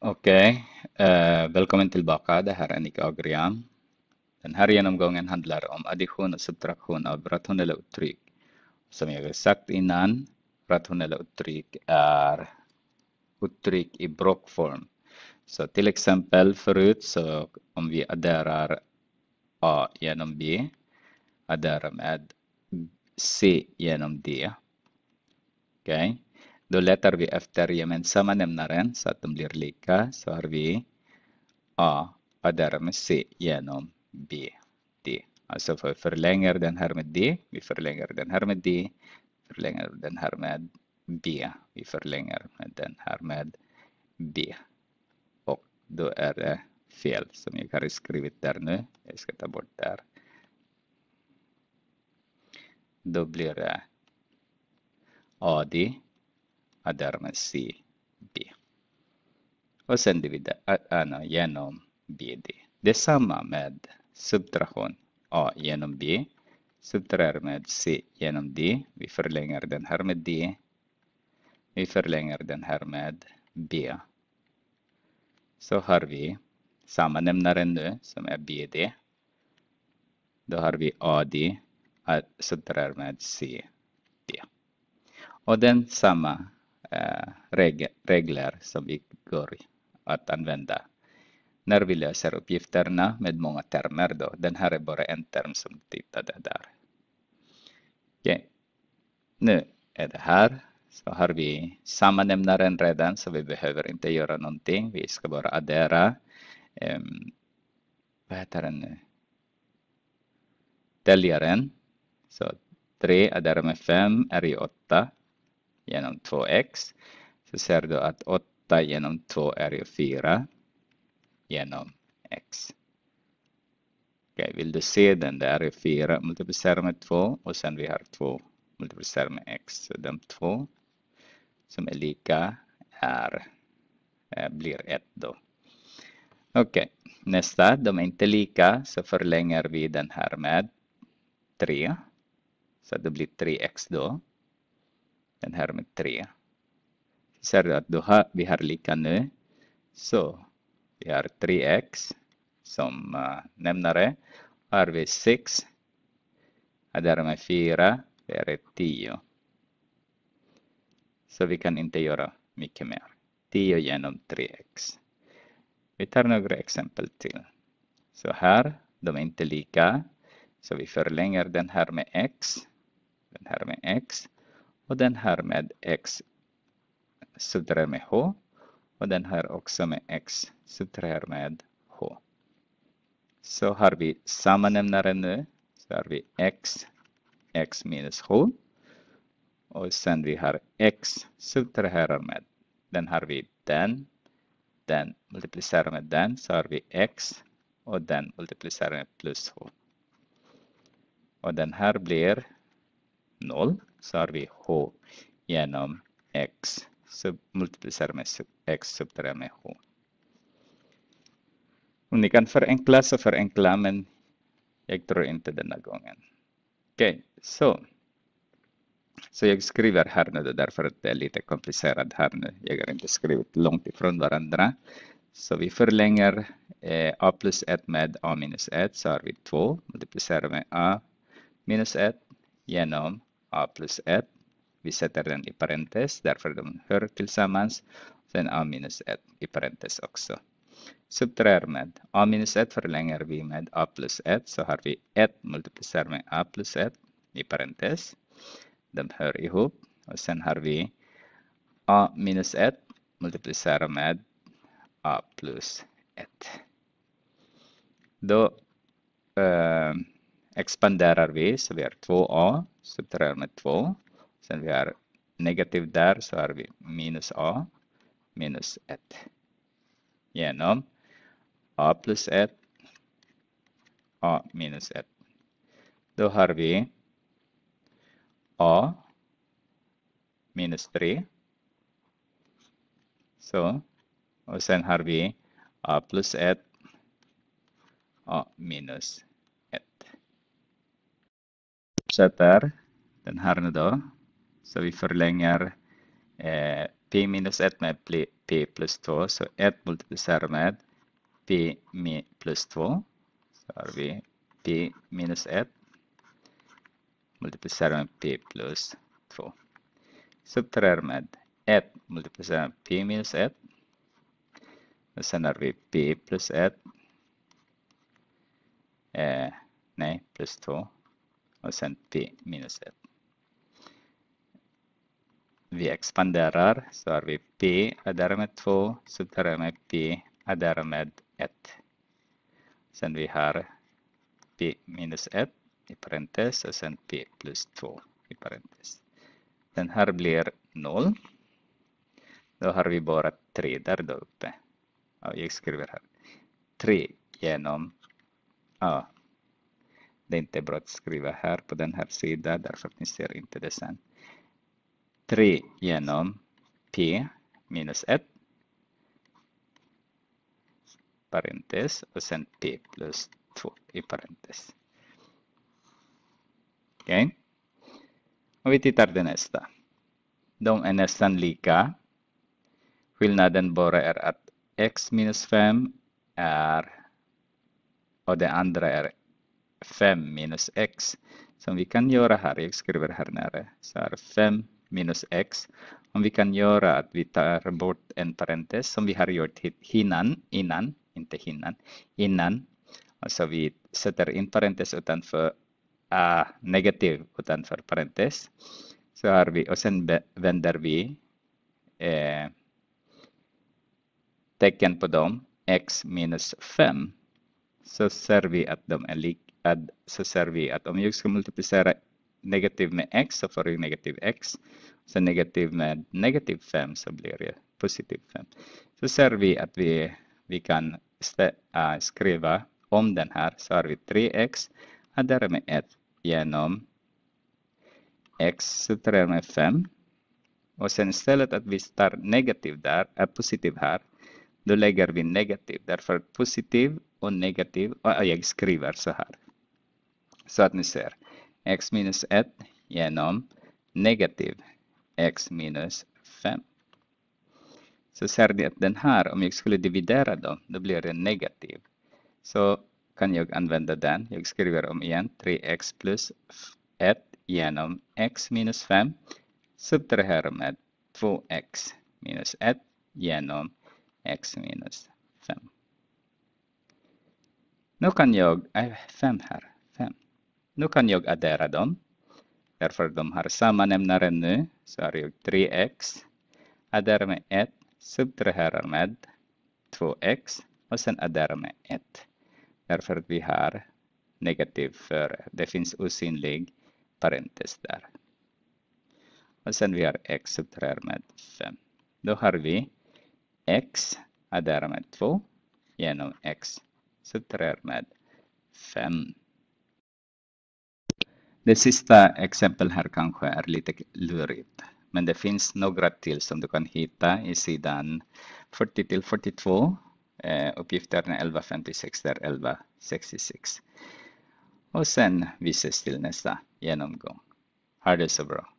Okej, okay. eh, välkommen tillbaka. Det här är Nick Agrian. Den här genomgången handlar om addition och subtraktion av rationella uttryck. Som jag sagt innan, rationella uttryck är uttryck i blockform. Så till exempel förut, så om vi adderar A genom B, adderar med C genom D. Okej? Okay. Då letar vi efter gemensamma nämnaren så att de blir lika. Så har vi A och därmed C genom B, D. Alltså för förlänger den här med D, vi förlänger den här med D, förlänger den här med B, vi förlänger med den här med B. Och då är det fel som jag har skrivit där nu. Jag e ska ta bort där. Då blir det AD other C B. Och sen dividera, ano, genom BD. Det samma med subtraktion A genom B. Subtraherar med C genom D. Vi förlänger den här med D. Vi förlänger den här med B. Så har vi samma nämnare nu som är BD. Då har vi AD subtraherar med CD. Och den samma Eh, regler som vi går att använda när vi löser uppgifterna med många termer. Då. Den här är bara en term som tittade där. Okay. Nu är det här. Så har vi sammanämnaren redan så vi behöver inte göra någonting. Vi ska bara addera. Um, vad heter den nu? Täljaren. Så 3 adderar med 5 är ju 8 genom 2x. Så ser du att 8 genom 2 är ju 4 genom x. Okay, vill du se den där är 4 multiplicerat med 2 och sen vi har 2 multiplicerat med x. Så de två som är lika är, eh, blir 1 då. Okej, okay. nästa. De är inte lika så förlänger vi den här med 3. Så det blir 3x då den här med 3. Ser du att du har, vi har lika nu? Så vi har 3x som uh, nämnare. Har vi 6, där med 4, det är 10. Så vi kan inte göra mycket mer. 10 genom 3x. Vi tar några exempel till. Så här, de är inte lika. Så vi förlänger den här med x. Den här med x och den här med x subtraherar med h och den här också med x subtraherar med h. Så har vi samma nämnare nu. Så har vi x, x minus h och sen vi har x subtraherar med den har vi den, den multiplicerar med den så har vi x och den multiplicerar med plus h. Och den här blir 0 sorry H genom X. Sub, multiplicera med sub, X, subtrahera med H. Om ni kan förenkla så förenkla men jag tror inte denna gången. Okej, okay, så. Så jag skriver här nu därför att det är lite komplicerat här nu. Jag har inte skrivit långt ifrån varandra. Så vi förlänger eh, a plus 1 med a minus 1 så har vi 2 multiplicerar med a minus 1 genom a plus 1. E. Vi sätter den i parentes därför de hör tillsammans. Sen a minus 1 e i parentes också. Subtraherar med a minus 1 e förlänger vi med a plus 1 så har vi 1 multiplicerar med a plus 1 i parentes. De hör ihop och sen har vi a minus 1 multiplicerar med a plus 1. Då expand there are ways we are 2 or subtrahend 2 then we are negative there so are we minus or minus 1 genom a plus 1 a minus 1 då har vi a minus 3 so, och sen har vi a plus 1 minus fortsätter den här nu då. Så vi förlänger eh, p minus 1 med p plus 2. Så 1 multiplicerar med p plus 2. Så har vi p minus 1 multiplicerar med p plus 2. Subtraherar med 1 multiplicerar med p minus 1. Och sen har vi p plus 1. Eh, nej, plus 2 och sen p minus 1. Vi expanderar, så har vi p är därmed 2, så med p är därmed 1. Sen vi har p minus 1 i parentes och sen p plus 2 i parentes. Den här blir 0. Då har vi bara 3 där uppe. jag skriver här. 3 genom ja, det är inte bra att skriva här på den här sidan därför att ni ser inte det sen. 3 genom P minus 1 parentes och sen P plus 2 i parentes. Okej. Okay. Och vi tittar på nästa. De är nästan lika. Skillnaden bara är att x minus 5 är och det andra är 5 minus x som vi kan göra här. Jag skriver här nere så här 5 minus x. Om vi kan göra att vi tar bort en parentes som vi har gjort innan, innan, inte hinnan, innan. Alltså vi sätter in parentes utanför uh, negativ utanför parentes. Så har vi och sen vänder vi eh, tecken på dem x minus 5 så ser vi att de är lik add sa survey at om jag ska multiplicera negativ med x så får jag negativ x. Så negativ med negativ 5 så blir det positiv 5. Så ser vi att vi, vi kan äh, skriva om den här så har vi 3x och därmed 1 genom x så subtraherar med 5. Och sen istället att vi tar negativ där, är positiv här, då lägger vi negativ. Därför positiv och negativ, och jag skriver så här så att ni ser. x minus 1 genom negativ x minus 5. Så ser ni att den här, om jag skulle dividera dem, då blir det negativ. Så kan jag använda den. Jag skriver om igen 3x plus 1 genom x minus 5 subtraherar med 2x minus 1 genom x minus 5. Nu kan jag, 5 äh, här, nu kan jag addera dem. Därför de har samma nämnare nu. Så har jag 3x. addera med 1. Subtraherar med 2x. Och sen addera med 1. Därför vi har negativ för det finns osynlig parentes där. Och sen vi har x subtraherar med 5. Då har vi x addera med 2 genom x subtraherar med 5. Det sista exempel här kanske är lite lurigt, men det finns några till som du kan hitta i sidan 40 till 42, eh, uppgifterna 1156 där 1166. Och sen vi ses till nästa genomgång. Ha det så bra!